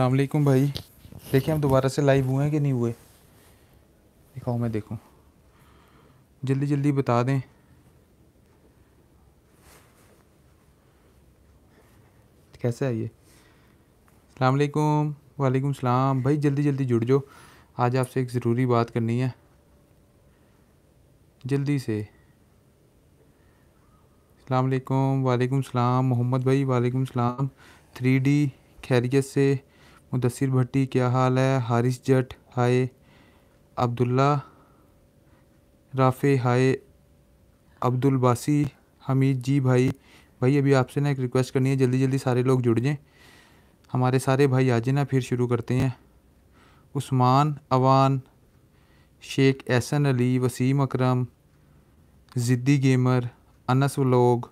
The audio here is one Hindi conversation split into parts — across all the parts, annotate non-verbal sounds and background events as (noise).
अलैक्म भाई देखिए हम दोबारा से लाइव हुए हैं कि नहीं हुए दिखाओ मैं देखूँ जल्दी जल्दी बता दें कैसे आइए अलैक्म वालेकुम सलाम भाई जल्दी जल्दी जुड़ जाओ आज आपसे एक ज़रूरी बात करनी है जल्दी से अलैक्म वालेकुम सलाम मोहम्मद भाई वालेकुम सलाम थ्री डी खैरियत से मुदसर भट्टी क्या हाल है हारिस जट हाय अब्दुल्ला राफ़े हाय अब्दुल बासी हमीद जी भाई भाई अभी आपसे ना एक रिक्वेस्ट करनी है जल्दी जल्दी सारे लोग जुड़ जाएँ हमारे सारे भाई आ जाए ना फिर शुरू करते हैं उस्मान अवान शेख एहसन अली वसीम अकरम ज़िद्दी गेमर अनस व्लॉग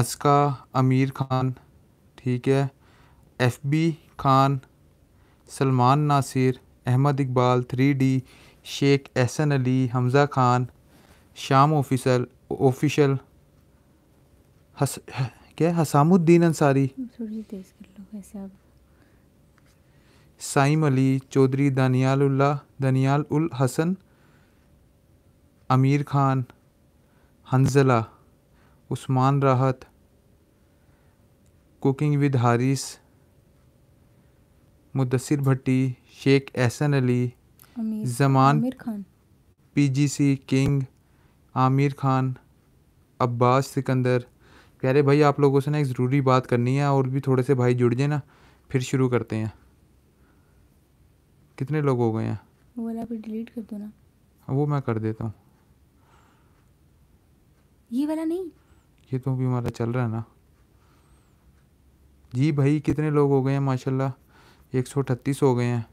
अस्का अमीर खान ठीक है F B Khan Salman Nasir Ahmad Iqbal three D Sheikh Ehsan Ali Hamza Khan Sham officer official हस क्या हसामुद्दीन अंसारी साइम अली चौधरी दानियाल्ला दानियाल उल हसन अमीर Khan Hanzala Usman Rahat cooking with Haris Mudassar Bhatti Sheikh Ehsan Ali Zaman PGC king Aamir Khan Abbas Sikandar कह रहे भाई आप लोगों से ना एक ज़रूरी बात करनी है और भी थोड़े से भाई जुड़ जाए ना फिर शुरू करते हैं कितने लोग हो गए हैं वो वाला भी डिलीट कर दो ना वो मैं कर देता हूँ ये वाला नहीं ये तो भी हमारा चल रहा है ना जी भाई कितने लोग हो गए हैं माशाल्लाह एक सौ अठतीस हो गए हैं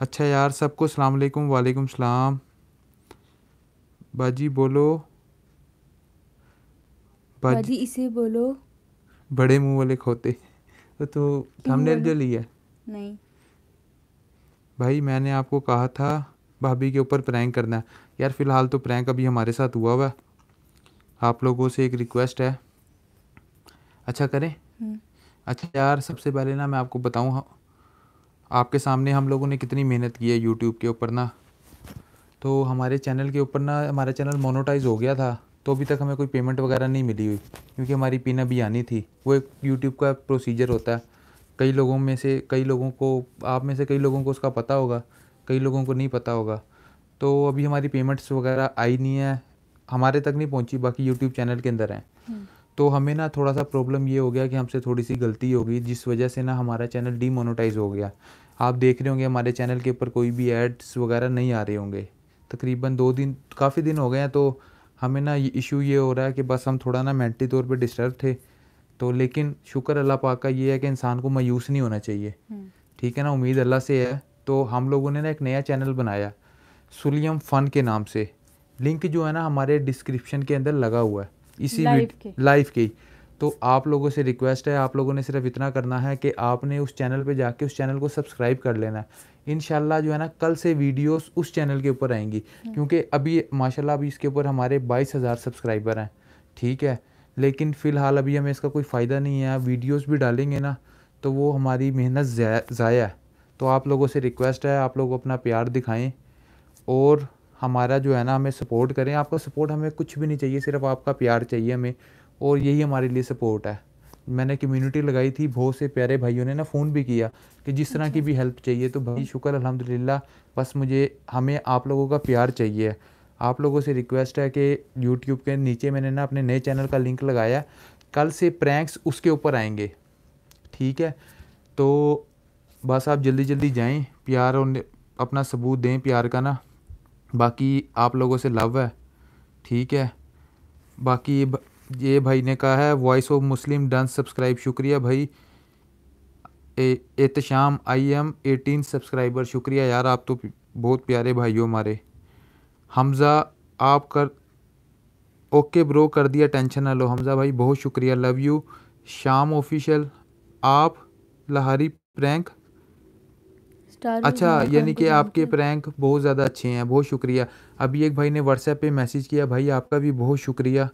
अच्छा यार सबको सलाम अलैकुम वालेकुम सलाम बाजी बोलो बाजी, बाजी इसे बोलो बड़े मुंह वाले खोते तो हमने जो लिया नहीं भाई मैंने आपको कहा था भाभी के ऊपर प्रैंक करना है यार फिलहाल तो प्रैंक अभी हमारे साथ हुआ हुआ आप लोगों से एक रिक्वेस्ट है अच्छा करें अच्छा यार सबसे पहले ना मैं आपको बताऊँ हाँ। आपके सामने हम लोगों ने कितनी मेहनत की है यूट्यूब के ऊपर ना तो हमारे चैनल के ऊपर ना हमारा चैनल मोनोटाइज हो गया था तो अभी तक हमें कोई पेमेंट वगैरह नहीं मिली हुई क्योंकि हमारी पिन अभी आनी थी वो एक यूट्यूब का प्रोसीजर होता है कई लोगों में से कई लोगों को आप में से कई लोगों को उसका पता होगा कई लोगों को नहीं पता होगा तो अभी हमारी पेमेंट्स वगैरह आई नहीं है हमारे तक नहीं पहुंची बाकी यूट्यूब चैनल के अंदर हैं हम्म। तो हमें ना थोड़ा सा प्रॉब्लम ये हो गया कि हमसे थोड़ी सी गलती हो गई जिस वजह से ना हमारा चैनल डीमोनोटाइज हो गया आप देख रहे होंगे हमारे चैनल के ऊपर कोई भी एड्स वगैरह नहीं आ रहे होंगे तकरीबन दो दिन काफ़ी दिन हो गए हैं तो हमें ना इशू ये हो रहा है कि बस हम थोड़ा ना मेंटली तौर पे डिस्टर्ब थे तो लेकिन शुक्र अल्लाह पाक का ये है कि इंसान को मायूस नहीं होना चाहिए हम्म। ठीक है ना उम्मीद अल्लाह से है तो हम लोगों ने ना एक नया चैनल बनाया सुलियम फ़न के नाम से लिंक जो है ना हमारे डिस्क्रिप्शन के अंदर लगा हुआ है इसी लाइफ की तो आप लोगों से रिक्वेस्ट है आप लोगों ने सिर्फ इतना करना है कि आपने उस चैनल पे जाके उस चैनल को सब्सक्राइब कर लेना है इन जो है ना कल से वीडियोस उस चैनल के ऊपर आएंगी हम्म। क्योंकि अभी माशाल्लाह अभी इसके ऊपर हमारे बाईस हज़ार सब्सक्राइबर हैं ठीक है लेकिन फ़िलहाल अभी हमें इसका कोई फ़ायदा नहीं है वीडियोज़ भी डालेंगे ना तो वो हमारी मेहनत ज़ाया है तो आप लोगों से रिक्वेस्ट है आप लोग अपना प्यार दिखाएँ और हमारा जो है ना हमें सपोर्ट करें आपका सपोर्ट हमें कुछ भी नहीं चाहिए सिर्फ आपका प्यार चाहिए हमें और यही हमारे लिए सपोर्ट है मैंने कम्युनिटी लगाई थी बहुत से प्यारे भाइयों ने ना फ़ोन भी किया कि जिस तरह की भी हेल्प चाहिए तो भाई शुक्र अलहमदिल्ला बस मुझे हमें आप लोगों का प्यार चाहिए आप लोगों से रिक्वेस्ट है कि यूट्यूब के नीचे मैंने ना अपने नए चैनल का लिंक लगाया कल से प्रैंक्स उसके ऊपर आएंगे ठीक है तो बस आप जल्दी जल्दी जाएँ प्यार और अपना सबूत दें प्यार का ना बाकी आप लोगों से लव है ठीक है बाकी ये भाई ने कहा है voice of Muslim done subscribe शुक्रिया भाई Ehtesham I am eighteen subscriber शुक्रिया यार आप तो बहुत प्यारे भाई हो हमारे हमज़ा आप कर ओके ब्रो कर दिया टेंशन ना लो हमज़ा भाई बहुत शुक्रिया लव यू शाम ऑफिशियल आप लहारी प्रैंक स्टार अच्छा यानी कि तो आपके प्रैंक बहुत ज़्यादा अच्छे हैं बहुत शुक्रिया अभी एक भाई ने व्हाट्सएप पे मैसेज किया भाई आपका भी बहुत शुक्रिया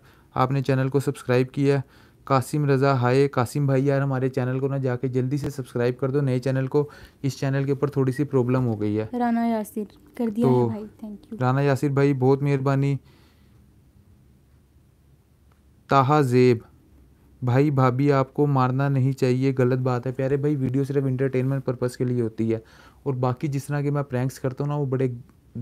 आपने चैनल को सब्सक्राइब किया कासिम रज़ा हाय कासिम भाई यार हमारे चैनल को ना जाके जल्दी से सब्सक्राइब कर दो नए चैनल को इस चैनल के ऊपर थोड़ी सी प्रॉब्लम हो गई है राना यासिर कर दिया तो, भाई थैंक यू राना यासिर भाई बहुत मेहरबानी ताहा जेब भाई भाभी आपको मारना नहीं चाहिए गलत बात है प्यारे भाई वीडियो सिर्फ इंटरटेनमेंट पर्पज़ के लिए होती है और बाकी जिस तरह के मैं प्रैंक्स करता हूँ ना वो बड़े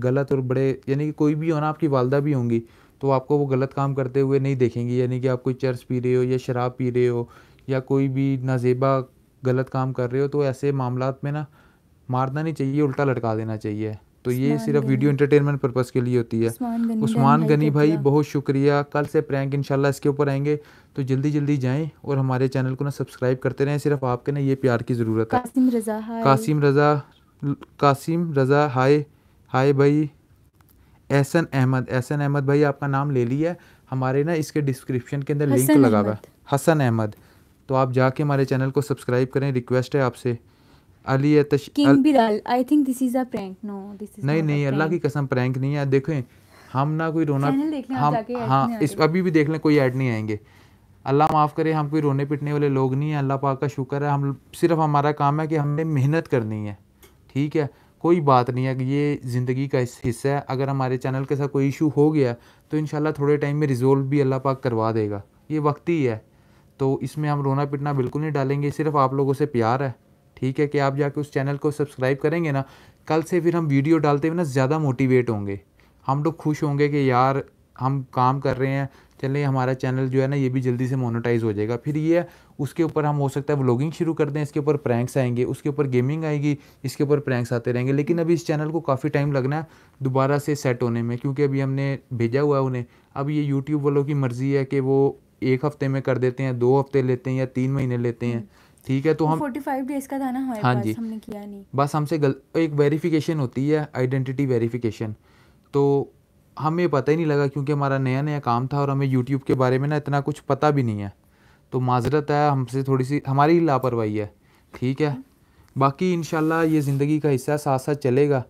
गलत और बड़े यानी कि कोई भी हो ना आपकी वालदा भी होंगी तो आपको वो गलत काम करते हुए नहीं देखेंगी यानी कि आप कोई चर्च पी रहे हो या शराब पी रहे हो या कोई भी नाजेबा गलत काम कर रहे हो तो ऐसे मामला में ना मारना नहीं चाहिए उल्टा लटका देना चाहिए तो ये सिर्फ वीडियो इंटरटेनमेंट पर्पज़ के लिए होती है उस्मान गनी भाई, तो बहुत शुक्रिया कल से प्रैंक इनशाला इसके ऊपर आएंगे तो जल्दी जल्दी जाएं और हमारे चैनल को ना सब्सक्राइब करते रहें सिर्फ आपके ना ये प्यार की ज़रूरत है कासिम रज़ा कासिम रज़ा कासिम रज़ा हाय हाय भाई एहसन अहमद एहसन अहमद भाई आपका नाम ले लिया है हमारे ना इसके डिस्क्रिप्शन के अंदर लिंक लगा हुआ है हसन अहमद तो आप जाके हमारे चैनल को सब्सक्राइब करें रिक्वेस्ट है आपसे Ali Tash king Bilal I think this is a prank no this is नहीं नहीं अल्लाह की कसम प्रैंक नहीं है देखो हम ना कोई रोना हम हाँ इस अभी भी देख लें कोई ऐड नहीं आएंगे अल्लाह माफ़ करे हम कोई रोने पिटने वाले लोग नहीं हैं अल्लाह पाक का शुक्र है हम सिर्फ हमारा काम है कि हमने मेहनत करनी है ठीक है कोई बात नहीं है ये ज़िंदगी का हिस्सा है अगर हमारे चैनल के साथ कोई इशू हो गया तो इन थोड़े टाइम में रिजोल्व भी अल्लाह पाक करवा देगा ये वक्त ही है तो इसमें हम रोना पिटना बिल्कुल नहीं डालेंगे सिर्फ आप लोगों से प्यार है ठीक है कि आप जाके उस चैनल को सब्सक्राइब करेंगे ना कल से फिर हम वीडियो डालते हुए ना ज़्यादा मोटिवेट होंगे हम लोग खुश होंगे कि यार हम काम कर रहे हैं चलें हमारा चैनल जो है ना ये भी जल्दी से मोनेटाइज हो जाएगा फिर ये उसके ऊपर हम हो सकता है व्लॉगिंग शुरू कर दें इसके ऊपर प्रैंक्स आएंगे उसके ऊपर गेमिंग आएगी इसके ऊपर प्रैंक्स आते रहेंगे लेकिन अभी इस चैनल को काफ़ी टाइम लगना है दोबारा से सेट होने में क्योंकि अभी हमने भेजा हुआ है उन्हें अब ये यूट्यूब वालों की मर्ज़ी है कि वो एक हफ्ते में कर देते हैं दो हफ्ते लेते हैं या तीन महीने लेते हैं ठीक है तो हम 45 डेज का था ना हमारे हाँ पास जी हमने किया नहीं बस हमसे गल एक वेरिफिकेशन होती है आइडेंटिटी वेरिफिकेशन तो हमें पता ही नहीं लगा क्योंकि हमारा नया नया काम था और हमें यूट्यूब के बारे में ना इतना कुछ पता भी नहीं है तो माजरत है हमसे थोड़ी सी हमारी ही लापरवाही है ठीक है हम्म। बाकी इन ये ज़िंदगी का हिस्सा साथ साथ चलेगा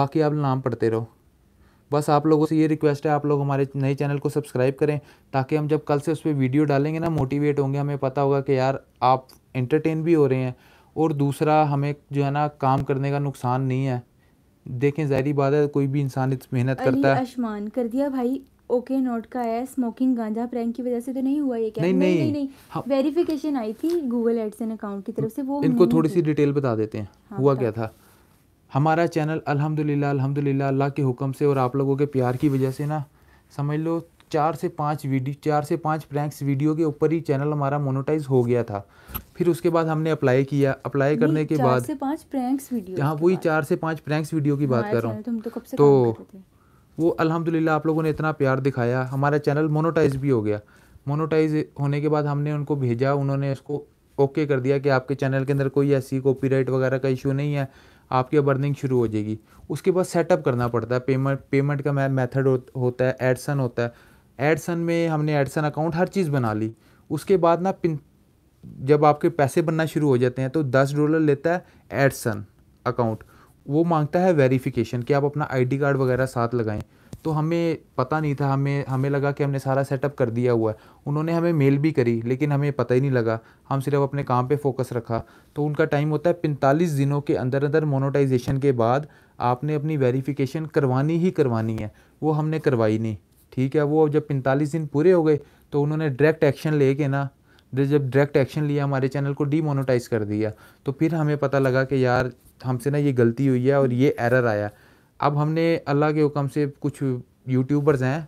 बाकी आप नाम पढ़ते रहो बस आप लोगों से ये रिक्वेस्ट है आप लोग हमारे नए चैनल को सब्सक्राइब करें ताकि हम जब कल से उस पर वीडियो डालेंगे ना मोटिवेट होंगे हमें पता होगा कि यार आप इंटरटेन भी हो रहे हैं और दूसरा हमें जो है ना काम करने का नुकसान नहीं है देखें जाहरी बात है कोई भी इंसान इतनी मेहनत करता है अशमान कर दिया भाई ओके नोट का है स्मोकिंग गांजा प्रैंक की वजह से तो नहीं हुआ ये क्या नहीं नहीं नहीं, नहीं, नहीं। वेरिफिकेशन हाँ। आई थी गूगल एडसन अकाउंट की तरफ से वो इनको थोड़ी सी डिटेल बता देते हैं हाँ, हुआ क्या था हमारा चैनल अल्हम्दुलिल्लाह अल्हम्दुलिल्लाह अल्लाह के हुक्म से और आप लोगों के प्यार की वजह से ना समझ लो चार से पाँच वीडियो चार से पाँच प्रैंक्स वीडियो के ऊपर ही चैनल हमारा मोनोटाइज हो गया था फिर उसके बाद हमने अप्लाई किया अप्लाई करने के बाद से प्रैंक्स वीडियो हाँ वही चार से पाँच प्रैंक्स वीडियो की बात कर रहा हूँ तो, तो वो अल्हम्दुलिल्लाह आप लोगों ने इतना प्यार दिखाया हमारा चैनल मोनोटाइज भी हो गया मोनोटाइज होने के बाद हमने उनको भेजा उन्होंने उसको ओके कर दिया कि आपके चैनल के अंदर कोई ऐसी कॉपीराइट वगैरह का इशू नहीं है आपकी बर्निंग शुरू हो जाएगी उसके बाद सेटअप करना पड़ता है पेमेंट पेमेंट का मेथड होता है एडसन होता है एडसन में हमने एडसन अकाउंट हर चीज़ बना ली उसके बाद ना पिन जब आपके पैसे बनना शुरू हो जाते हैं तो दस डॉलर लेता है एडसन अकाउंट वो मांगता है वेरिफिकेशन कि आप अपना आईडी कार्ड वगैरह साथ लगाएं तो हमें पता नहीं था हमें हमें लगा कि हमने सारा सेटअप कर दिया हुआ है उन्होंने हमें मेल भी करी लेकिन हमें पता ही नहीं लगा हम सिर्फ अपने काम पे फोकस रखा तो उनका टाइम होता है पैंतालीस दिनों के अंदर अंदर मोनोटाइजेशन के बाद आपने अपनी वेरिफिकेशन करवानी ही करवानी है वो हमने करवाई नहीं ठीक है वो जब पैंतालीस दिन पूरे हो गए तो उन्होंने डायरेक्ट एक्शन के ना जब डायरेक्ट एक्शन लिया हमारे चैनल को डीमोनोटाइज कर दिया तो फिर हमें पता लगा कि यार हमसे ना ये गलती हुई है और ये एरर आया अब हमने अल्लाह के हुक्म से कुछ यूट्यूबर्स हैं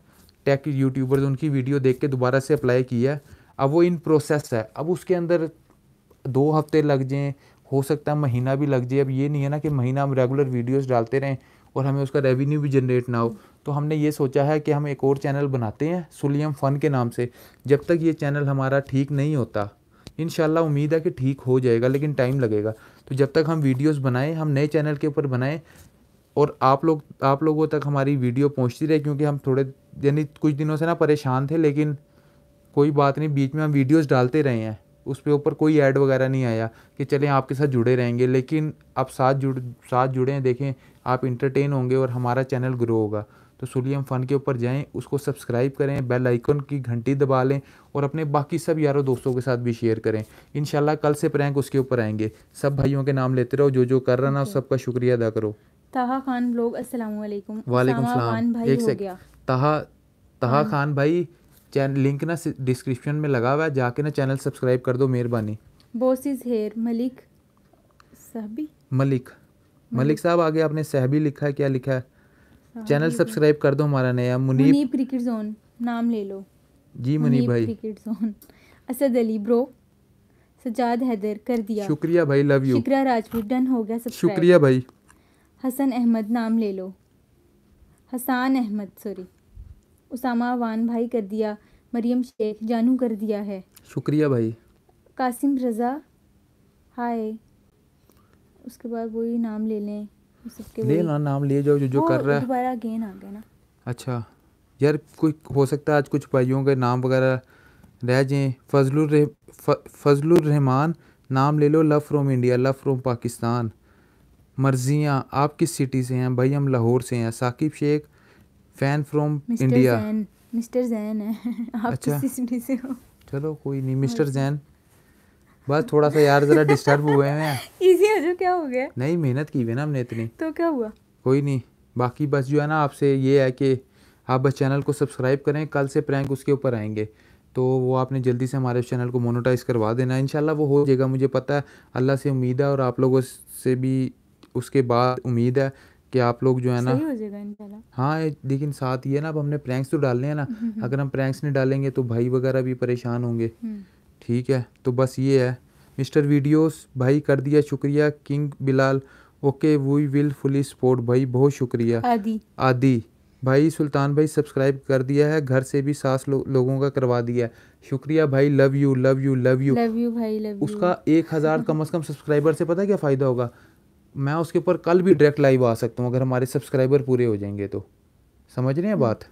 टेक यूट्यूबर्स उनकी वीडियो देख के दोबारा से अप्लाई की है अब वो इन प्रोसेस है अब उसके अंदर दो हफ्ते लग जाएँ हो सकता है महीना भी लग जाए अब ये नहीं है ना कि महीना हम रेगुलर वीडियोस डालते रहें और हमें उसका रेवेन्यू भी जनरेट ना हो तो हमने ये सोचा है कि हम एक और चैनल बनाते हैं सुलियम फ़न के नाम से जब तक ये चैनल हमारा ठीक नहीं होता इन उम्मीद है कि ठीक हो जाएगा लेकिन टाइम लगेगा तो जब तक हम वीडियोस बनाएं हम नए चैनल के ऊपर बनाएं और आप लोग आप लोगों तक हमारी वीडियो पहुंचती रहे क्योंकि हम थोड़े यानी कुछ दिनों से ना परेशान थे लेकिन कोई बात नहीं बीच में हम वीडियोस डालते रहे हैं उस पर ऊपर कोई ऐड वगैरह नहीं आया कि चलें आपके साथ जुड़े रहेंगे लेकिन आप साथ जुड़ साथ जुड़े हैं देखें आप इंटरटेन होंगे और हमारा चैनल ग्रो होगा तो सुलियम फ़न के ऊपर जाएं उसको सब्सक्राइब करें बेल आइकन की घंटी दबा लें और अपने बाकी सब यारों दोस्तों के साथ भी शेयर करें इन कल से प्रैंक उसके ऊपर आएंगे सब भाइयों के नाम लेते रहो जो जो कर रहा ना सबका शुक्रिया अदा करो ताहा खान वालेकुम सलाम एक खान भाई हाँ। चैनल लिंक ना डिस्क्रिप्शन में लगा हुआ है जाके ना चैनल सब्सक्राइब कर दो मेहरबानी boss is here Malik Sahbi Malik Malik साहब आगे आपने सहबी लिखा है क्या लिखा है चैनल हाँ, सब्सक्राइब कर दो हमारा नया मुनीब मुनीब क्रिकेट जोन नाम ले लो जी मुनीब भाई cricket zone Asad Ali bro Sajjad Haider कर दिया शुक्रिया भाई लव यू शुक्रिया राजपूत डन हो गया शुक्रिया भाई हसन अहमद नाम ले लो हसान अहमद सॉरी उसामा वान भाई कर दिया मरियम शेख जानू कर दिया है शुक्रिया भाई कासिम रज़ा हाय उसके बाद वही नाम ले लें ले ना नाम ले जाओ जो जो कर रहा है दोबारा गेन आ गया ना अच्छा यार कोई हो सकता है आज कुछ भाइयों के नाम वगैरह रह जाए फजलुर फजलुर रहमान नाम ले लो love from India love from Pakistan मर्जियाँ आप किस सिटी से हैं भाई हम लाहौर से हैं Saqib Sheikh fan from India mister Jain है (laughs) आप अच्छा किस सिटी से हो चलो कोई नहीं मिस्टर जैन बस थोड़ा सा यार ज़रा डिस्टर्ब हुए हैं इजी (laughs) हो जो क्या हो गया नहीं मेहनत की हुई ना हमने इतनी तो क्या हुआ कोई नहीं बाकी बस जो है ना आपसे ये है कि आप बस चैनल को सब्सक्राइब करें कल से प्रैंक उसके ऊपर आएंगे तो वो आपने जल्दी से हमारे चैनल को मोनोटाइज़ करवा देना इन वो हो जाएगा मुझे पता है अल्लाह से उम्मीद है और आप लोगों से भी उसके बाद उम्मीद है कि आप लोग जो है ना हाँ लेकिन साथ ये ना अब हमने प्रैंक्स तो डालने हैं ना हम्म, हम्म, हम्म। अगर हम प्रैंक्स नहीं डालेंगे तो भाई वगैरह भी परेशान होंगे ठीक है तो बस ये है मिस्टर वीडियोस भाई कर दिया शुक्रिया king Bilal okay we will fully support भाई बहुत शुक्रिया आदि आदि भाई सुल्तान भाई सब्सक्राइब कर दिया है घर से भी सास लो, लोगों का करवा दिया है शुक्रिया भाई love you love you love you love you भाई लव उसका एक हज़ार कम अज़ कम सब्सक्राइबर से पता है क्या फ़ायदा होगा मैं उसके ऊपर कल भी डायरेक्ट लाइव आ सकता हूँ अगर हमारे सब्सक्राइबर पूरे हो जाएंगे तो समझ रहे हैं बात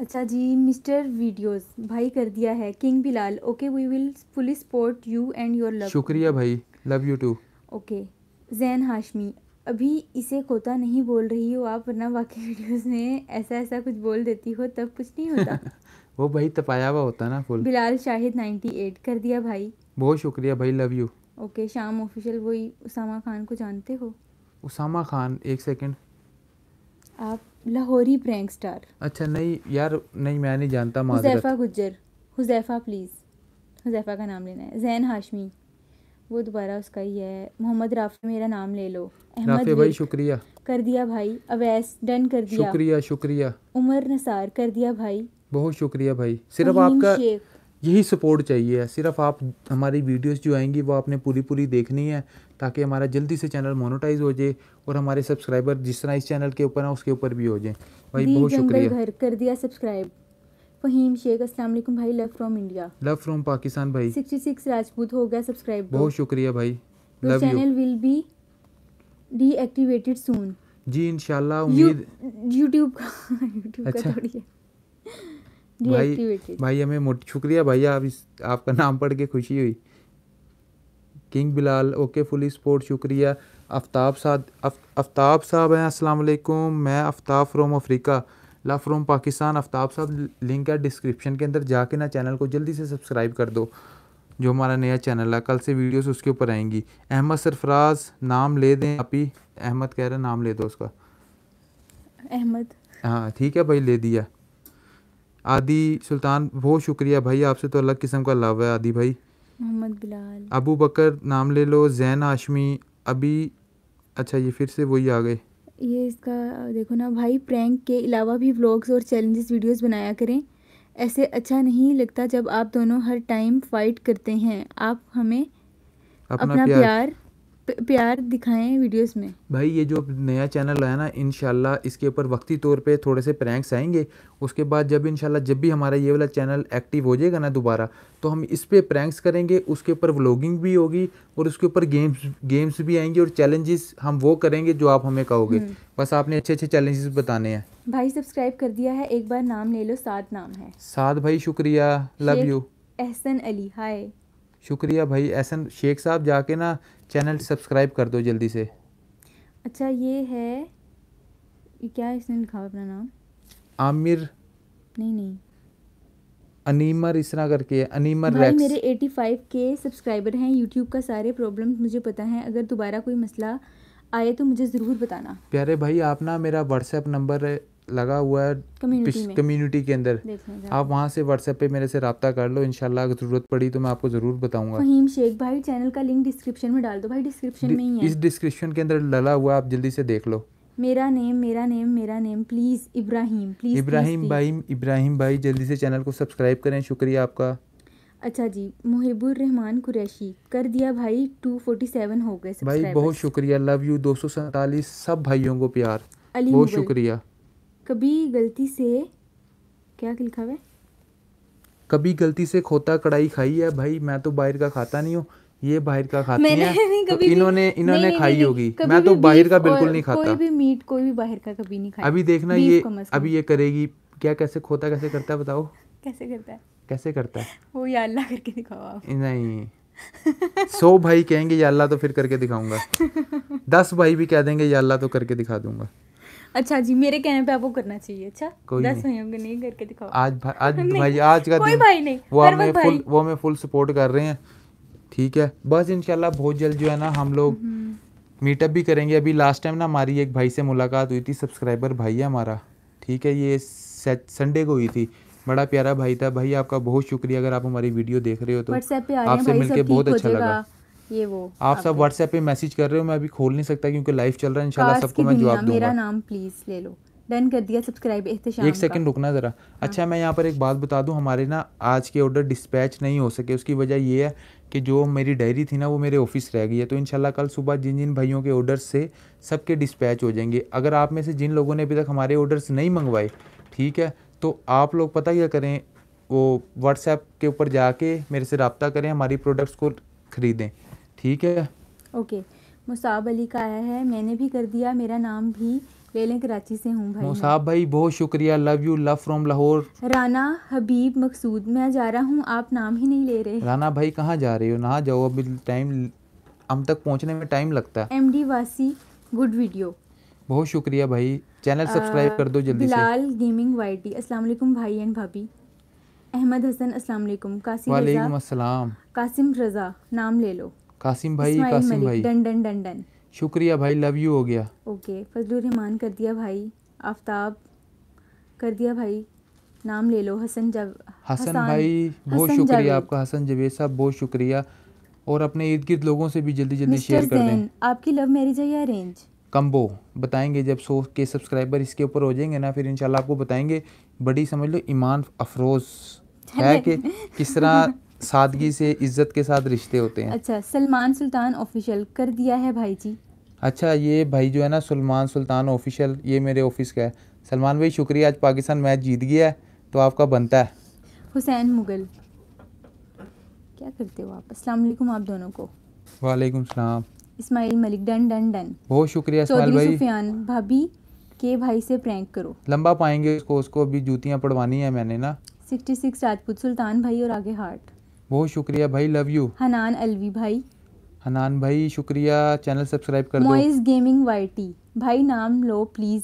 अच्छा जी मिस्टर वीडियोस भाई कर दिया है king Bilal okay we will fully support you and your love शुक्रिया भाई love you too okay Jain Hashmi अभी इसे कोता नहीं बोल रही हो आप वरना बाकी वीडियोस में ऐसा ऐसा कुछ बोल देती हो तब कुछ नहीं होता (laughs) वो भाई तपाया हुआ होता ना फुल बिलाल शाहिद 98 कर दिया भाई बहुत शुक्रिया भाई love you okay Sham official वही उसामा खान को जानते हो उसामा खान एक सेकंड आप लाहौरी प्रैंक स्टार अच्छा नहीं यार नहीं मैं नहीं जानता हुजैफा गुज्जर हुजैफा प्लीज़ हुजैफा का नाम लेना है जैन हाशमी वो दोबारा उसका ही है मोहम्मद राफे मेरा नाम ले लो अहमद भाई शुक्रिया कर दिया भाई अवैस डन कर दिया शुक्रिया शुक्रिया उमर नसार कर दिया भाई बहुत शुक्रिया भाई सिर्फ आपका यही सपोर्ट चाहिए सिर्फ आप हमारी वीडियोस जो आएंगी वो आपने पूरी पूरी देखनी है ताकि हमारा जल्दी से चैनल मोनोटाइज हो जाए और हमारे सब्सक्राइबर जिस तरह इस चैनल के ऊपर है उसके ऊपर भी हो जाए भाई बहुत शुक्रिया घर कर दिया सब्सक्राइब फहीम शेख अस्सलाम वालेकुम भाई love from India love from Pakistan भाई 66 राजपूत हो गया सब्सक्राइब तो। बहुत शुक्रिया भाई love you channel will be deactivated soon जी इंशाल्लाह उम्मीद यूट्यूब का यूट्यूब (laughs) का अच्छा। थोड़ी है भाई भाई हमें शुक्रिया भैया आप इस आपका नाम पढ़ के खुशी हुई king Bilal okay full support शुक्रिया आफ्ताब साद आफ्ताब साहब हैं अस्सलाम वालेकुम मैं आफ्ताब फ्रॉम अफ्रीका ला फ्रॉम पाकिस्तान आफ्ताब साहब लिंक है डिस्क्रिप्शन के अंदर जाके ना चैनल को जल्दी से सब्सक्राइब कर दो जो हमारा नया चैनल है कल से वीडियोस उसके ऊपर आएंगी अहमद सरफराज नाम ले दें आप ही अहमद कह रहे हैं नाम ले दो उसका अहमद हाँ ठीक है भाई ले दिया आदि सुल्तान बहुत शुक्रिया भाई आपसे तो अलग किस्म का लव है आदि भाई मोहम्मद बिलाल अबू बकर नाम ले लो जैन हाशमी अभी अच्छा ये फिर से वही आ गए ये इसका देखो ना भाई प्रैंक के अलावा भी व्लॉग्स और चैलेंजेस वीडियोस बनाया करें ऐसे अच्छा नहीं लगता जब आप दोनों हर टाइम फाइट करते हैं आप हमें अपना, अपना प्यार, प्यार प्यार दिखाएं वीडियोस में भाई ये जो नया चैनल है ना इनशाला इसके ऊपर वक्ती तौर पे थोड़े से प्रैंक्स आएंगे उसके बाद जब इनशाला जब भी हमारा ये वाला चैनल एक्टिव हो जाएगा ना दोबारा तो हम इस पर प्रैंक्स करेंगे उसके ऊपर व्लॉगिंग भी होगी और उसके ऊपर गेम्स गेम्स भी आएंगे और चैलेंजेस हम वो करेंगे जो आप हमें कहोगे हम्म। बस आपने अच्छे अच्छे चैलेंजेस बताने हैं भाई सब्सक्राइब कर दिया है एक बार नाम ले लो सात नाम है सात भाई शुक्रिया love you Ehsan Ali hi शुक्रिया भाई एहसन शेख साहब जाके ना चैनल सब्सक्राइब कर दो जल्दी से अच्छा ये है ये क्या इसने लिखा अपना नाम आमिर नहीं नहीं अनीमर इस तरह करके अनीमर भाई रेक्स। मेरे 85 के सब्सक्राइबर हैं यूट्यूब का सारे प्रॉब्लम मुझे पता है अगर दोबारा कोई मसला आए तो मुझे ज़रूर बताना प्यारे भाई आप ना मेरा व्हाट्सएप नंबर लगा हुआ है कम्युनिटी के अंदर आप वहाँ से व्हाट्सएप पे मेरे से रब्ता कर लो इनशाला अगर जरूरत पड़ी तो मैं आपको जरूर बताऊंगा फहीम शेख भाई चैनल का लिंक डिस्क्रिप्शन में डाल दो भाई डिस्क्रिप्शन में ही है इस डिस्क्रिप्शन के अंदर लगा हुआ आप जल्दी से देख लो मेरा नेम मेरा नेम मेरा name please Ibrahim please Ibrahim भाई इब्राहिम भाई जल्दी से चैनल को सब्सक्राइब करें शुक्रिया आपका अच्छा जी मुहिबुर रहमान कुरैशी कर दिया भाई 247 हो गए भाई बहुत शुक्रिया लव यू दो सब भाइयों को प्यार अली बहुत शुक्रिया कभी गलती से क्या लिखा हुआ है कभी गलती से खोता कढ़ाई खाई है भाई मैं तो बाहर का खाता नहीं हूँ ये बाहर का खाती है (laughs) तो इन्होंने इन्होंने खाई होगी मैं तो बाहर का बिल्कुल नहीं खाता कोई भी मीट कोई भी बाहर का कभी नहीं खाता अभी देखना ये अभी ये करेगी क्या कैसे खोता कैसे करता है बताओ कैसे करता है कैसे करता है वो याल्ला करके दिखाओ आप नहीं सौ भाई कहेंगे या तो फिर करके दिखाऊंगा (laughs) दस भाई भी कह देंगे याल्ला तो करके दिखा दूंगा अच्छा जी मेरे कहने पे आपको करना चाहिए अच्छा कोई दस नहीं होंगे नहीं करके दिखाओ आज भा, आज नहीं। भाई आज का कोई दिन भाई नहीं वो हमें फुल वो हमें फुल सपोर्ट कर रहे हैं ठीक है बस इनशाला बहुत जल्द जो है ना हम लोग मीटअप हम्म। भी करेंगे अभी लास्ट टाइम ना हमारी एक भाई से मुलाकात हुई थी सब्सक्राइबर भाई है हमारा ठीक है ये संडे को हुई थी बड़ा प्यारा भाई था भाई आपका बहुत शुक्रिया अगर आप हमारी वीडियो देख रहे हो तो आपसे मिलकर बहुत अच्छा लगा ये वो आप सब व्हाट्सएप पे मैसेज कर रहे हो मैं अभी खोल नहीं सकता क्योंकि लाइव चल रहा है इंशाल्लाह सबको मैं जवाब दूंगा मेरा नाम प्लीज ले लो डन कर दिया सब्सक्राइब एक सेकंड रुकना ज़रा हाँ। अच्छा मैं यहाँ पर एक बात बता दूँ हमारे ना आज के ऑर्डर डिस्पैच नहीं हो सके उसकी वजह ये है कि जो मेरी डायरी थी ना वो मेरे ऑफिस रह गई है तो इंशाल्लाह कल सुबह जिन जिन भाइयों के ऑर्डर्स से सबके डिस्पैच हो जाएंगे अगर आप में से जिन लोगों ने अभी तक हमारे ऑर्डर नहीं मंगवाए ठीक है तो आप लोग पता क्या करें वो व्हाट्सएप के ऊपर जाके मेरे से रबता करें हमारी प्रोडक्ट्स को ख़रीदें ठीक है ओके मुसाब अली का आया है मैंने भी कर दिया मेरा नाम भी ले लें कराची से हूँ भाई मुसाब भाई बहुत शुक्रिया love you love from Lahore Rana Habib Maqsood मैं जा रहा हूँ आप नाम ही नहीं ले रहे राना भाई कहाँ जा रहे हो ना जाओ अभी टाइम हम तक पहुँचने में टाइम लगता है M D Wasi good video बहुत शुक्रिया भाई चैनल सब्सक्राइब कर दो जल्दी लाल गेमिंग वाई अस्सलाम वालेकुम भाई एंड भाभी अहमद हसन अस्सलाम वालेकुम कासिम वालेकुम अस्सलाम कासिम रज़ा नाम ले लो कासिम भाई कासिम भाई डन डन डन डन शुक्रिया भाई लव यू हो गया ओके फजलुर रहमान कर दिया भाई आफताब कर दिया भाई नाम ले लो हसन जब हसन भाई बहुत शुक्रिया आपका हसन जवेद साहब बहुत शुक्रिया और अपने इर्द गिर्द लोगों से भी जल्दी जल्दी शेयर कर दें आपकी लव मैरिज है या अरेंज कम्बो बताएंगे जब सो के सब्सक्राइबर इसके ऊपर हो जाएंगे ना फिर इंशाल्लाह आपको बताएंगे बड़ी समझ लो ईमान अफरोज़ है कि किस तरह सादगी से इज्जत के साथ रिश्ते होते हैं अच्छा सलमान सुल्तान ऑफिशियल कर दिया है भाई जी अच्छा ये भाई जो है ना सलमान सुल्तान ऑफिशियल ये मेरे ऑफिस का है सलमान भाई शुक्रिया आज पाकिस्तान मैच जीत गया है तो आपका बनता है हुसैन मुगल क्या करते हो आप अस्सलाम वालेकुम आप दोनों को वालेकुम सलाम Ismail Malik done done done बहुत शुक्रिया इस्माइल भाई सुफियान भाभी के भाई से प्रैंक करो लंबा पाएंगे उसको उसको अभी जूतियां पढ़वानी है मैंने ना 66 राजपूत सुल्तान भाई और आगे हार्ट बहुत शुक्रिया भाई लव यू हनान अलवी भाई हनान भाई शुक्रिया चैनल सब्सक्राइब कर दो मॉइस गेमिंग वाईटी भाई नाम लो प्लीज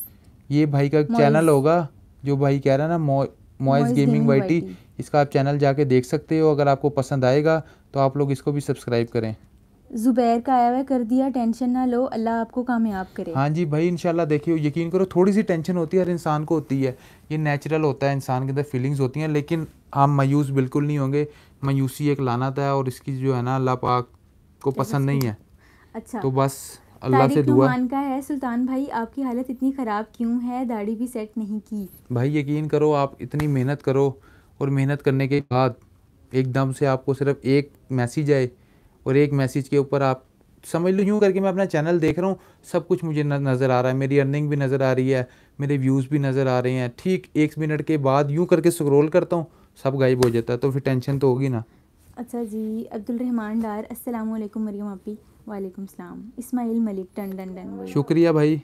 ये भाई का चैनल होगा जो भाई कह रहा है ना मॉइस गेमिंग वाईटी इसका आप चैनल जाके देख सकते हो अगर आपको पसंद आएगा तो आप लोग इसको भी सब्सक्राइब करें जुबैर का आया हुआ कर दिया टेंशन ना लो अल्लाह आपको कामयाब करे हाँ जी भाई इंशाल्लाह देखिए यकीन करो थोड़ी सी टेंशन होती है हर इंसान को होती है ये नेचुरल होता है इंसान के अंदर फीलिंग्स होती हैं लेकिन हम मायूस बिल्कुल नहीं होंगे मायूसी एक लानत है और इसकी जो है ना अल्लाह पाक को पसंद नहीं है अच्छा तो बस अल्लाह से दुआ का है सुल्तान भाई आपकी हालत इतनी ख़राब क्यों है दाढ़ी भी सेट नहीं की भाई यकीन करो आप इतनी मेहनत करो और मेहनत करने के बाद एकदम से आपको सिर्फ एक मैसेज आए और एक मैसेज के ऊपर आप समझ लो यूँ करके मैं अपना चैनल देख रहा हूँ सब कुछ मुझे नज़र आ रहा है मेरी अर्निंग भी नज़र आ रही है मेरे व्यूज़ भी नज़र आ रहे हैं ठीक एक मिनट के बाद यूँ करके स्क्रोल करता हूँ सब गायब हो जाता है तो फिर टेंशन तो होगी ना अच्छा जी अब्दुल रहमान डार अस्सलाम वालेकुम मरियम आपी वालेकुम सलाम Ismail Malik done done done शुक्रिया भाई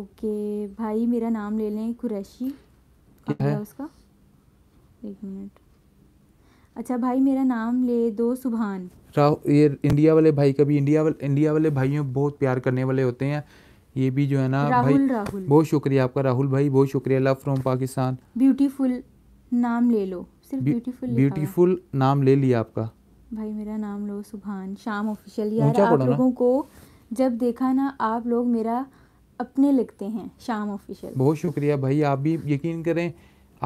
ओके भाई मेरा नाम ले लें कुरैशी क्या है उसका एक मिनट अच्छा भाई मेरा नाम ले दो सुभान राहुल ये इंडिया वाले भाई कभी इंडिया वाले इंडिया वाले भाइयों बहुत प्यार करने वाले होते हैं ये भी जो है ना राहुल, भाई राहुल बहुत शुक्रिया आपका राहुल भाई बहुत शुक्रिया लव फ्रॉम पाकिस्तान ब्यूटीफुल नाम ले लो सिर्फ ब्यूटीफुल ब्यूटीफुल नाम ले लिया आपका भाई मेरा नाम लो सुभान शाम ऑफिशियल यार आप लोगों को जब देखा ना आप लोग मेरा अपने लगते हैं शाम ऑफिशियल बहुत शुक्रिया भाई आप भी यकीन करें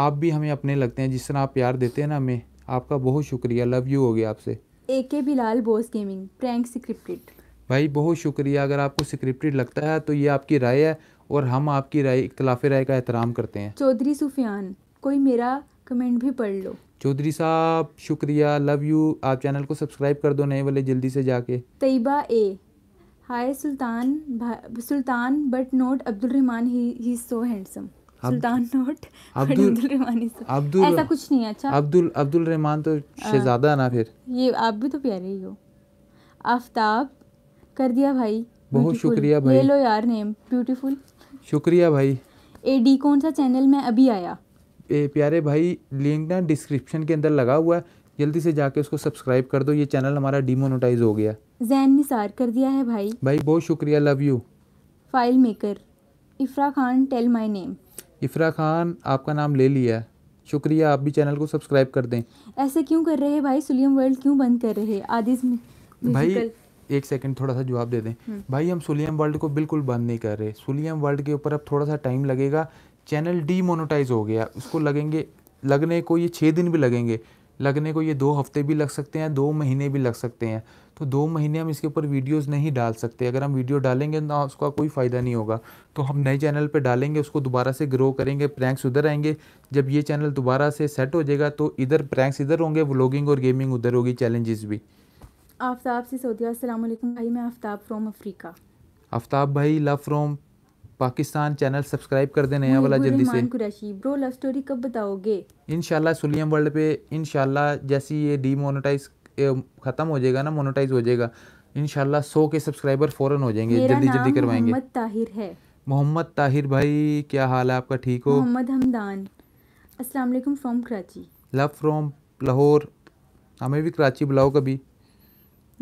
आप भी हमें अपने लगते हैं जिस तरह आप प्यार देते हैं ना हमें आपका बहुत शुक्रिया लव यू हो गया आपसे A K Bilal boss gaming prank scripted भाई बहुत शुक्रिया अगर आपको सिक्रिप्टेड लगता है तो ये आपकी राय है और हम आपकी राय इख्तलाफ राय का एहतराम करते हैं चौधरी सुफियान कोई मेरा कमेंट भी पढ़ लो चौधरी साहब शुक्रिया लव यू आप चैनल को सब्सक्राइब कर दो नए वाले जल्दी से जाके Tayyaba A hi Sultan Sultan but not Abdul Rehman ही so handsome Sultan not Abdul Rehman Abdul ऐसा कुछ नहीं है अच्छा अब्दुल अब्दुल रहमान तो शहजादा ना फिर ये आप भी तो प्यारे ही हो आफ्ताब कर दिया भाई बहुत शुक्रिया भाई लो यार नेम ब्यूटीफुल शुक्रिया भाई ए डी कौन सा चैनल में अभी आया प्यारे भाई लिंक ना डिस्क्रिप्शन के अंदर लगा हुआ है जल्दी से जाके उसको सब्सक्राइब कर दो ये चैनल हमारा डिमोनोटाइज हो गया जैन निसार कर दिया है भाई भाई बहुत शुक्रिया love you file maker Ifra Khan tell my name Ifra Khan आपका नाम ले लिया है शुक्रिया आप भी चैनल को सब्सक्राइब कर दें ऐसे क्यों कर रहे हैं भाई सुलियम वर्ल्ड क्यों बंद कर रहे हैं आदि भाई एक सेकंड थोड़ा सा जवाब दे दें हम्म। भाई हम सुलियम वर्ल्ड को बिल्कुल बंद नहीं कर रहे सुलियम वर्ल्ड के ऊपर अब थोड़ा सा टाइम लगेगा चैनल डी मोनोटाइज हो गया उसको लगेंगे लगने को ये छः दिन भी लगेंगे लगने को ये दो हफ्ते भी लग सकते हैं दो महीने भी लग सकते हैं तो दो महीने हम इसके ऊपर वीडियोस नहीं डाल सकते अगर हम वीडियो डालेंगे ना उसका कोई फ़ायदा नहीं होगा तो हम नए चैनल पे डालेंगे उसको दोबारा से ग्रो करेंगे प्रैंक्स उधर आएंगे जब ये चैनल दोबारा से सेट हो जाएगा तो इधर प्रैंक्स इधर होंगे व्लॉगिंग और गेमिंग उधर होगी चैलेंजेस भी आफ्ताब सऊदी असल भाई मैं आफ्ताब फ्राम अफ्रीका आफ्ताब भाई love from Pakistan channel subscribe कर दें नया वाला जल्दी से कुरैशी ब्रो लव स्टोरी कब बताओगे इनशाला सुलियम वर्ल्ड पे इनशाला जैसे ये डीमोनेटाइज ख़त्म हो जाएगा ना मोनेटाइज हो जाएगा इनशाला सौ के सब्सक्राइबर फ़ौरन हो जाएंगे जल्दी जल्दी करवाएंगे मोहम्मद ताहिर है मोहम्मद ताहिर भाई क्या हाल है आपका ठीक हो मोहम्मद हमदान अस्सलाम from Karachi love from Lahore हमें भी कराची बुलाओ कभी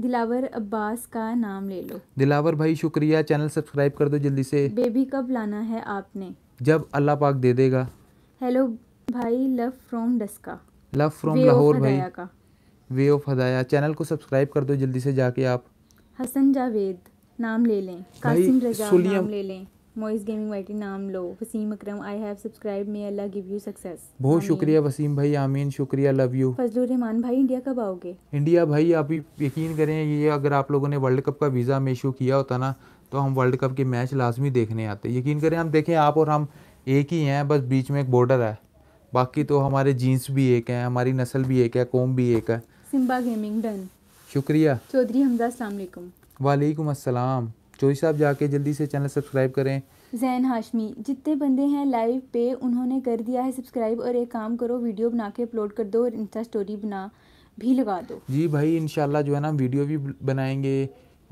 दिलावर अब्बास का नाम ले लो दिलावर भाई शुक्रिया चैनल सब्सक्राइब कर दो जल्दी से बेबी कब लाना है आपने जब अल्लाह पाक दे देगा हेलो भाई love from Daska love from Lahore भाई का वे ऑफ हदाया चैनल को सब्सक्राइब कर दो जल्दी से जाके आप हसन जावेद नाम ले लें कासिम रजा नाम ले लें मोइस गेमिंग वाइटी नाम लो Waseem Akram I have subscribe may Allah give you success बहुत शुक्रिया वसीम भाई आमीन शुक्रिया लव यू फजलुर रहमान भाई इंडिया कब आओगे इंडिया भाई आप यकीन करें ये अगर आप लोगों ने वर्ल्ड कप का वीज़ा में इशू किया होता ना तो हम वर्ल्ड कप के मैच लाजमी देखने आते यकीन करें हम देखें आप और हम एक ही हैं बस बीच में एक बॉर्डर है बाकी तो हमारे जीन्स भी एक हैं हमारी नस्ल भी एक है कौम भी एक है सिम्बा गेमिंग डन शुक्रिया चौधरी हमजा अलैक्म वालेकुम असलम चोही साहब जाके जल्दी से चैनल सब्सक्राइब करें जैन हाशमी जितने बंदे हैं लाइव पे उन्होंने कर दिया है सब्सक्राइब और एक काम करो वीडियो बना के अपलोड कर दो और इंस्टा स्टोरी बना भी लगा दो जी भाई इन जो है ना वीडियो भी बनाएंगे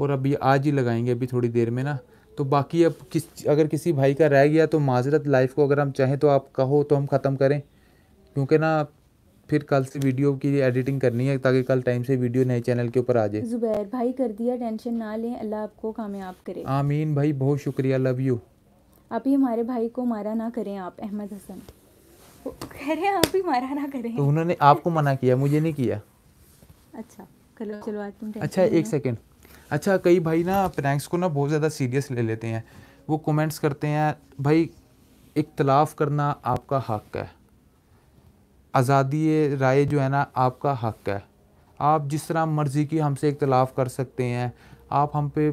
और अभी आज ही लगाएंगे अभी थोड़ी देर में ना तो बाकी अब किस अगर किसी भाई का रह गया तो माजरत लाइफ को अगर हम चाहें तो आप कहो तो हम ख़त्म करें क्योंकि ना फिर कल से वीडियो की एडिटिंग करनी है ताकि कल टाइम से वीडियो नए चैनल के ऊपर आ जाए जुबैर भाई कर दिया टेंशन ना लें अल्लाह आपको कामयाब करे आमीन भाई बहुत शुक्रिया लव यू आप ही हमारे भाई को मारा ना करें आप अहमद हसन कह रहे हैं आप ही मारा ना करें तो उन्होंने आपको मना किया मुझे नहीं किया अच्छा चलो चलो आज तुम अच्छा एक सेकेंड अच्छा कई भाई ना प्रैंक्स को ना बहुत ज़्यादा सीरियस ले लेते हैं वो कमेंट्स करते हैं भाई इख्तलाफ करना आपका हक है आज़ादी राय जो है ना आपका हक है आप जिस तरह मर्ज़ी की हमसे इख्तलाफ कर सकते हैं आप हम पे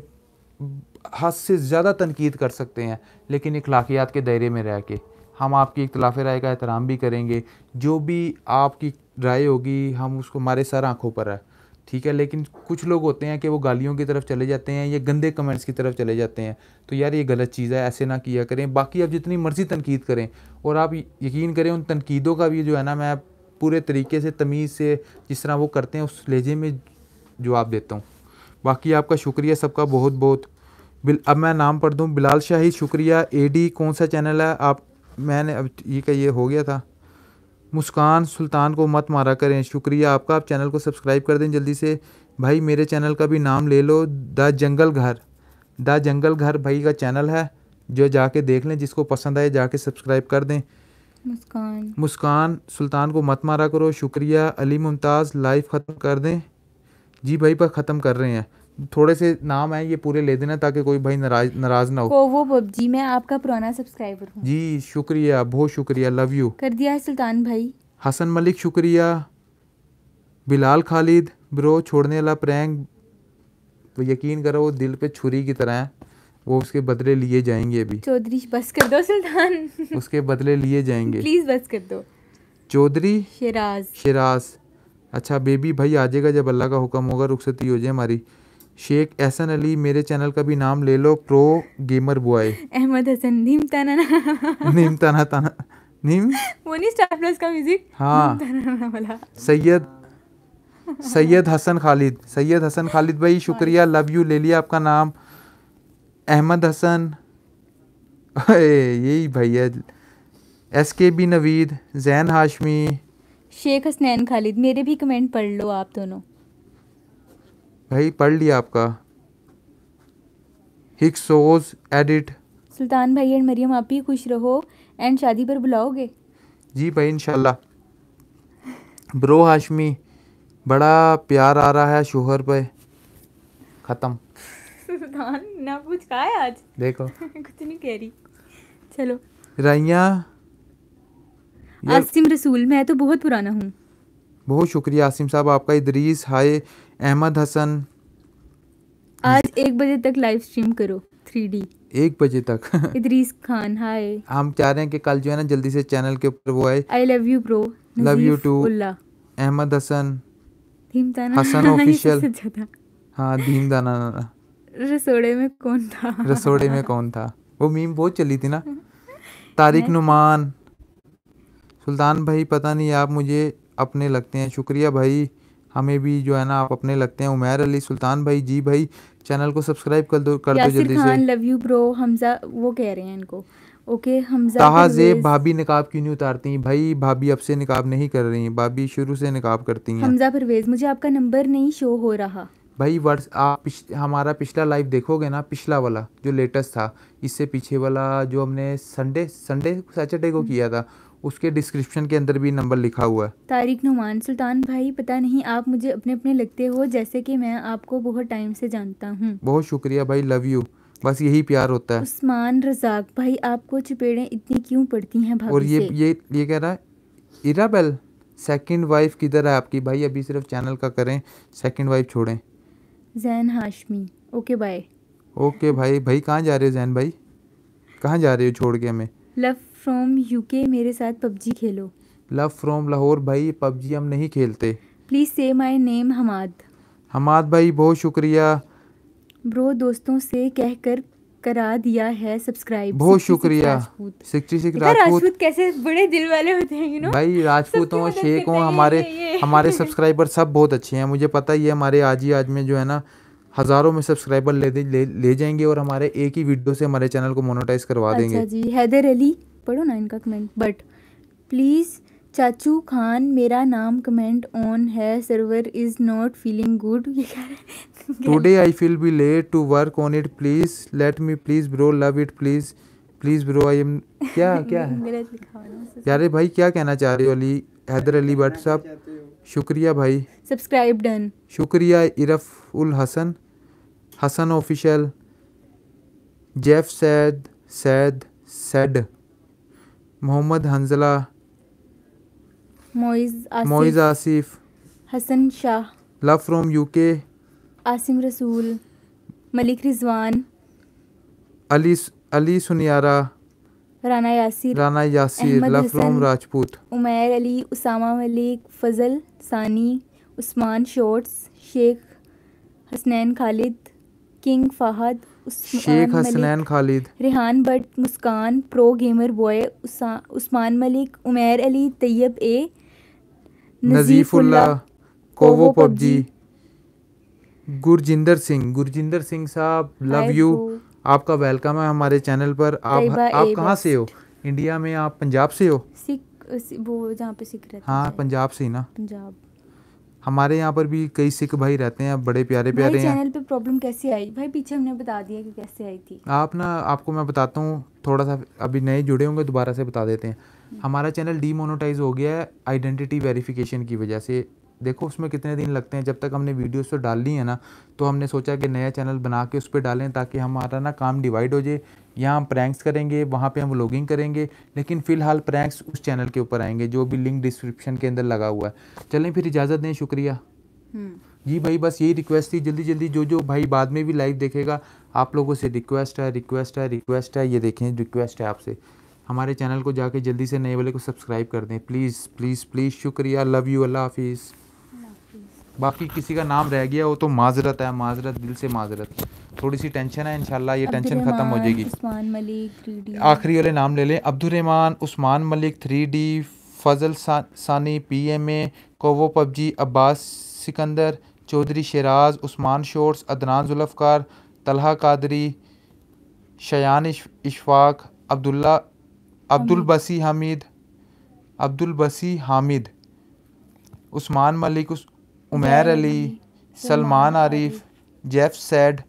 हद से ज़्यादा तनकीद कर सकते हैं लेकिन अखलाकियात के दायरे में रह के हम आपकी इख्तलाफ राय का एहतराम भी करेंगे जो भी आपकी राय होगी हम उसको हमारे सर आँखों पर है ठीक है लेकिन कुछ लोग होते हैं कि वो गालियों की तरफ चले जाते हैं या गंदे कमेंट्स की तरफ चले जाते हैं तो यार ये गलत चीज़ है ऐसे ना किया करें बाकी आप जितनी मर्ज़ी तनकीद करें और आप यकीन करें उन तनकीदों का भी जो है ना मैं पूरे तरीके से तमीज़ से जिस तरह वो करते हैं उस लहजे में जवाब देता हूँ बाकी आपका शुक्रिया सबका बहुत बहुत बिल अब मैं नाम पढ़ दूँ बिलाल शाही शुक्रिया ए कौन सा चैनल है आप मैंने अब ये का ये हो गया था मुस्कान सुल्तान को मत मारा करें शुक्रिया आपका आप चैनल को सब्सक्राइब कर दें जल्दी से भाई मेरे चैनल का भी नाम ले लो द जंगल घर द जंगल घर भाई का चैनल है जो जाके देख लें जिसको पसंद आए जाके सब्सक्राइब कर दें मुस्कान मुस्कान सुल्तान को मत मारा करो शुक्रिया अली मुमताज़ लाइव ख़त्म कर दें जी भाई पर ख़त्म कर रहे हैं थोड़े से नाम है ये पूरे ले देना ताकि कोई भाई नाराज नाराज ना हो वो वो बबजी मैं आपका पुराना सब्सक्राइबर हूँ जी शुक्रिया बहुत शुक्रिया लव यू कर दिया है सुल्तान भाई हसन मलिक शुक्रिया बिलाल खालिद ब्रो छोड़ने वाला प्रैंक तो यकीन करो वो दिल पे छुरी की तरह है वो उसके बदले लिए जाएंगे अभी चौधरी बस कर दो सुल्तान उसके बदले लिए जाएंगे प्लीज बस कर दो चौधरी शिराज शिराज अच्छा बेबी भाई आ जाएगा जब अल्लाह का हुक्म होगा रुखसती हो जाए हमारी शेख एहसन अली मेरे चैनल का भी नाम ले लो pro gamer boy Ahmad Hasan नीम ताना ना नीम ताना ताना नीम वो नहीं स्टार प्लस का म्यूजिक हाँ सैयद सैयद हसन खालिद सैयद हसन खालिद भाई शुक्रिया लव यू ले लिया आपका नाम अहमद हसन यही भैया S K B Naveed Jain Hashmi Sheikh Hasnain Khalid मेरे भी कमेंट पढ़ लो आप दोनों भाई पढ़ लिया आपका हिक्सोज एडिट सुल्तान भाई एंड मरियम आप भी खुश रहो एंड शादी पर बुलाओगे जी भाई इनशाला ब्रो हाशमी बड़ा प्यार आ रहा है शोहर पे ख़त्म सुल्तान ना कुछ कहा है आज देखो (laughs) कुछ नहीं कह रही चलो रैया आसिम रसूल मैं तो बहुत पुराना हूँ बहुत शुक्रिया आसिम साहब आपका इदरीस हाय अहमद हसन आज एक बजे तक लाइव स्ट्रीम करो थ्री डी एक बजे तक (laughs) इदरीस खान हाय हम चाह रहे हैं कि कल जो है ना जल्दी से चैनल के ऊपर वो आए I love you bro love you too Ahmad Hasan Hasan official (laughs) हाँ धीम दाना रसोड़े में कौन था रसोड़े में कौन था वो मीम बहुत चली थी ना तारिक नुमान सुल्तान भाई पता नहीं आप मुझे अपने लगते हैं शुक्रिया भाई हमें भी जो है ना आप अपने लगते हैं उमेर अली सुल्तान भाई जी भाई चैनल को सब्सक्राइब कर दो कर दो जल्दी से लव यू ब्रो हमजा वो कह रहे हैं इनको ओके हमजा ताहा जेब भाभी निकाब क्यों नहीं उतारती भाई भाभी अब से निकाब नहीं कर रही भाभी शुरू से निकाब करती हैं हमजा परवेज मुझे आपका नंबर नहीं शो हो रहा भाई वर्ष आप पिछ, हमारा पिछला लाइव देखोगे ना पिछला वाला जो लेटेस्ट था इससे पीछे वाला जो हमने संडे संडे सैटरडे को हम्म। किया था उसके डिस्क्रिप्शन के अंदर भी नंबर लिखा हुआ है तारिक नुमान सुल्तान भाई पता नहीं आप मुझे अपने अपने लगते हो जैसे कि मैं आपको बहुत टाइम से जानता हूँ बहुत शुक्रिया भाई लव यू बस यही प्यार होता है उस्मान रजाक भाई आपको चपेड़े इतनी क्यों पड़ती हैं भाभी और ये ये ये कह रहा है इराबेल सेकंड वाइफ किधर है आपकी भाई अभी सिर्फ चैनल का करें सेकंड वाइफ छोड़ें Jain Hashmi okay bye okay भाई भाई कहाँ जा रहे हो जैन भाई कहाँ जा रहे हो छोड़ के हमें लव फ्रॉम यूके मेरे साथ पबजी खेलो लव फ्रॉम लाहौर भाई पबजी हम नहीं खेलते प्लीज़ से माई नेम हमाद हमाद भाई बहुत शुक्रिया ब्रो दोस्तों से कह कर करा दिया है सब्सक्राइब बहुत शुक्रिया सिक्सटी सिक्स राजपूत कैसे बड़े दिल वाले होते हैं यू नो भाई (laughs) राजपूत शेख शेखों हमारे हमारे सब्सक्राइबर सब बहुत अच्छे हैं मुझे पता ही है हमारे आज ही आज में जो है ना हज़ारों में सब्सक्राइबर ले, ले ले जाएंगे और हमारे एक ही वीडियो से हमारे चैनल को मोनोटाइज करवा अच्छा देंगे जी हैदर अली पढ़ो ना इनका कमेंट बट प्लीज़ चाचू खान मेरा नाम कमेंट ऑन है server is not feeling good ये कह रहे today I feel be late to work on it please let me please bro love it please please bro I am क्या क्या है (laughs) यार भाई क्या कहना चाह रहे हो अली हैदर अली भट्ट साहब शुक्रिया भाई सब्सक्राइब डन शुक्रिया इरफ उल हसन हसन ऑफिशियल जेफ सैद सैद सैड Mohammad Hanzala Moiz Asif Hasan Shah love from UK Asim Rasool Malik Rizwan Ali Ali सुनियारा राना यासिर राना यासिर लव फ्रॉम राजपूत उमैर अली उसामा मलिक फजल सानी उस्मान शोट्स Sheikh Hasnain Khalid king Fahad Sheikh Hasnain Khalid Rehan Bhatt Muskan pro gamer boy Usman Malik Umer Ali Tayyab A नजीफुल्ला कोवो पबजी गुरजिंदर सिंह गुरजिंदर सिंह साहब लव यू आपका वेलकम है हमारे चैनल पर आप आप कहाँ से हो इंडिया में आप पंजाब से हो सिख वो जहाँ पे सिख रहे हाँ पंजाब से ही ना पंजाब हमारे यहाँ पर भी कई सिख भाई रहते हैं बड़े प्यारे प्यारे हैं चैनल पे प्रॉब्लम कैसे आई भाई पीछे हमने बता दिया कि कैसे आई थी आप ना आपको मैं बताता हूँ थोड़ा सा अभी नए जुड़े होंगे दोबारा से बता देते हैं हम्म। हमारा चैनल डीमोनोटाइज हो गया है आइडेंटिटी वेरिफिकेशन की वजह से देखो उसमें कितने दिन लगते हैं जब तक हमने वीडियोस तो डाल ली है ना तो हमने सोचा कि नया चैनल बना के उस पर डालें ताकि हमारा ना काम डिवाइड हो जाए यहाँ हम प्रैंक्स करेंगे वहाँ पे हम व्लॉगिंग करेंगे लेकिन फ़िलहाल प्रैंक्स उस चैनल के ऊपर आएंगे जो भी लिंक डिस्क्रिप्शन के अंदर लगा हुआ है चलें फिर इजाज़त दें शुक्रिया हम्म। जी भाई बस यही रिक्वेस्ट थी जल्दी जल्दी जो जो भाई बाद में भी लाइव देखेगा आप लोगों से रिक्वेस्ट है रिक्वेस्ट है रिक्वेस्ट है ये देखें रिक्वेस्ट है आपसे हमारे चैनल को जाके जल्दी से नए वाले को सब्सक्राइब कर दें प्लीज़ प्लीज़ प्लीज़ शुक्रिया लव यू अल्लाह हाफिज़ बाकी किसी का नाम रह गया वो तो माजरत है माजरत दिल से माजरत थोड़ी सी टेंशन है इनशाला ये टेंशन ख़त्म हो जाएगी आखिरी वाले नाम ले लें अब्दुलरहमान उस्मान मलिक थ्री डी फजल सा, सानी पी एम ए कोवो पबजी अब्बास सिकंदर चौधरी शराज उस्मान शोर्स अदनान जुल्फकार तलहा कादरी शयान इशफाक अब्दुल्ला अब्दुल बसी हामिद अब्दुल बसी हामिद उस्मान मलिक उस, उमेर अली सलमान आरिफ जेफ सैड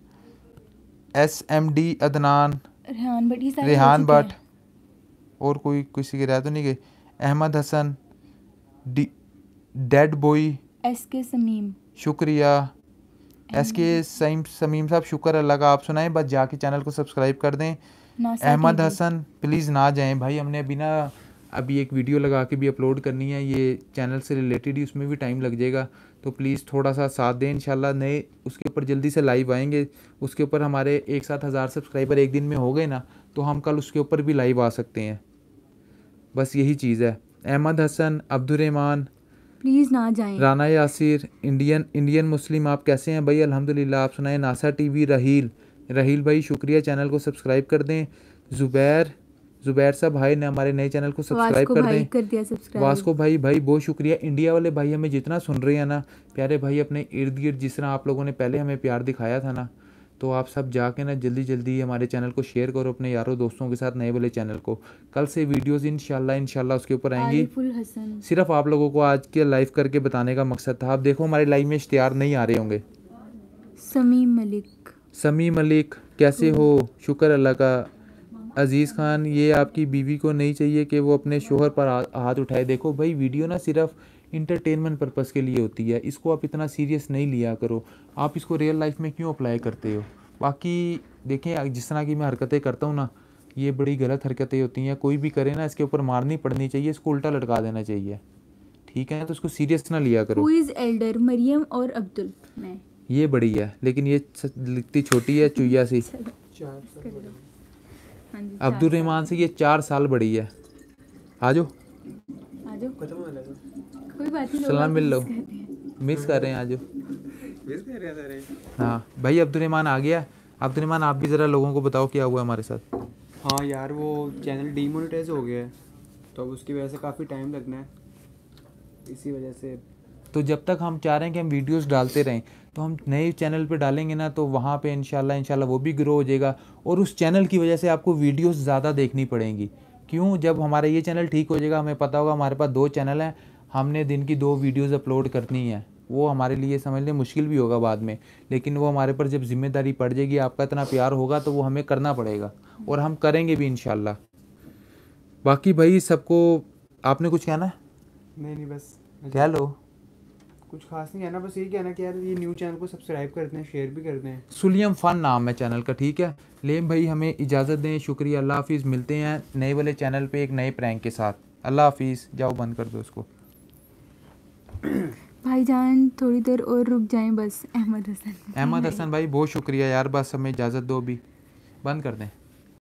S M D Adnan Rehan Bhatt Rehan और कोई किसी के रह तो नहीं गए Ahmad Hasan dead boy S K Samim शुक्रिया एस के समीम समीम साहब शुक्र अल्लाह का आप सुनाएं बस जाके चैनल को सब्सक्राइब कर दें अहमद हसन प्लीज़ ना जाएं भाई हमने अभी ना अभी एक वीडियो लगा के भी अपलोड करनी है ये चैनल से रिलेटेड ही उसमें भी टाइम लग जाएगा तो प्लीज़ थोड़ा सा साथ दें इंशाल्लाह नए उसके ऊपर जल्दी से लाइव आएंगे उसके ऊपर हमारे एक साथ हज़ार सब्सक्राइबर एक दिन में हो गए ना तो हम कल उसके ऊपर भी लाइव आ सकते हैं बस यही चीज़ है अहमद हसन अब्दुलरहमान प्लीज़ ना जाएं Rana Yasir Indian Indian Muslim आप कैसे हैं भाई अल्हम्दुलिल्लाह आप सुनाएं नासा टीवी राहील रहील भाई शुक्रिया चैनल को सब्सक्राइब कर दें ज़ुबैर जुबैर साहब भाई ने हमारे नए चैनल को सब्सक्राइब कर दें कर दिया सब्सक्राइब वास्को भाई भाई बहुत शुक्रिया इंडिया वाले भाई हमें जितना सुन रहे हैं ना प्यारे भाई अपने इर्द गिर्द जिस तरह आप लोगों ने पहले हमें प्यार दिखाया था ना तो आप सब जाके ना जल्दी जल्दी हमारे चैनल को शेयर करो अपने यारों दोस्तों के साथ नए वाले चैनल को कल से वीडियोस इनशाला इनशाला उसके ऊपर आएंगी सिर्फ आप लोगों को आज के लाइव करके बताने का मकसद था आप देखो हमारे लाइव में इश्तेहार नहीं आ रहे होंगे समी मलिक समी मलिक कैसे हो हम्म। शुक्र अल्लाह का अज़ीज़ ख़ान ये आपकी बीवी को नहीं चाहिए कि वो अपने शोहर पर हाथ उठाए देखो भाई वीडियो ना सिर्फ इंटरटेनमेंट पर्पज़ के लिए होती है इसको आप इतना सीरियस नहीं लिया करो आप इसको रियल लाइफ में क्यों अप्लाई करते हो बाकी देखें जिस तरह की मैं हरकतें करता हूँ ना ये बड़ी गलत हरकतें होती हैं कोई भी करे ना इसके ऊपर मारनी पड़नी चाहिए इसको उल्टा लटका देना चाहिए ठीक है तो इसको सीरियस ना लिया करो इज एल्डर मरियम और अब्दुल ये बड़ी है लेकिन ये लिखती छोटी है चुया सी हाँ अब्दुल रहमान से ये चार साल बड़ी है आ जाओ कोई बात नहीं सलाम मिल लो मिस कर रहे हैं आज हाँ भाई अब्दुल रहमान आ गया अब्दुल रहमान आप भी ज़रा लोगों को बताओ क्या हुआ हमारे साथ हाँ यार वो चैनल डीमोनेटाइज हो गया है तो अब उसकी वजह से काफ़ी टाइम लगना है इसी वजह से तो जब तक हम चाह रहे हैं कि हम वीडियोस डालते रहें तो हम नए चैनल पे डालेंगे ना तो वहाँ पे इनशाला इनशाला वो भी ग्रो हो जाएगा और उस चैनल की वजह से आपको वीडियोस ज़्यादा देखनी पड़ेंगी क्यों जब हमारा ये चैनल ठीक हो जाएगा हमें पता होगा हमारे पास दो चैनल हैं हमने दिन की दो वीडियोज़ अपलोड करनी है वो हमारे लिए समझ लें मुश्किल भी होगा बाद में लेकिन वो हमारे पर जब जिम्मेदारी पड़ जाएगी आपका इतना प्यार होगा तो वो हमें करना पड़ेगा और हम करेंगे भी इन बाकी भाई सबको आपने कुछ कहना है नहीं नहीं बस कह लो कुछ खास नहीं कहना बस ये कहना कि यार ये न्यू चैनल को सब्सक्राइब कर दें शेयर भी कर दें सुलियम फ़न नाम है चैनल का ठीक है लेम भाई हमें इजाज़त दें शुक्रिया अल्लाह हाफिज़ मिलते हैं नए वाले चैनल पे एक नए प्रैंक के साथ अल्लाह हाफिज़ जाओ बंद कर दो उसको (coughs) भाई जान थोड़ी देर और रुक जाएं बस अहमद हसन अहमद हसन भाई बहुत शुक्रिया यार बस हमें इजाज़त दो अभी बंद कर दें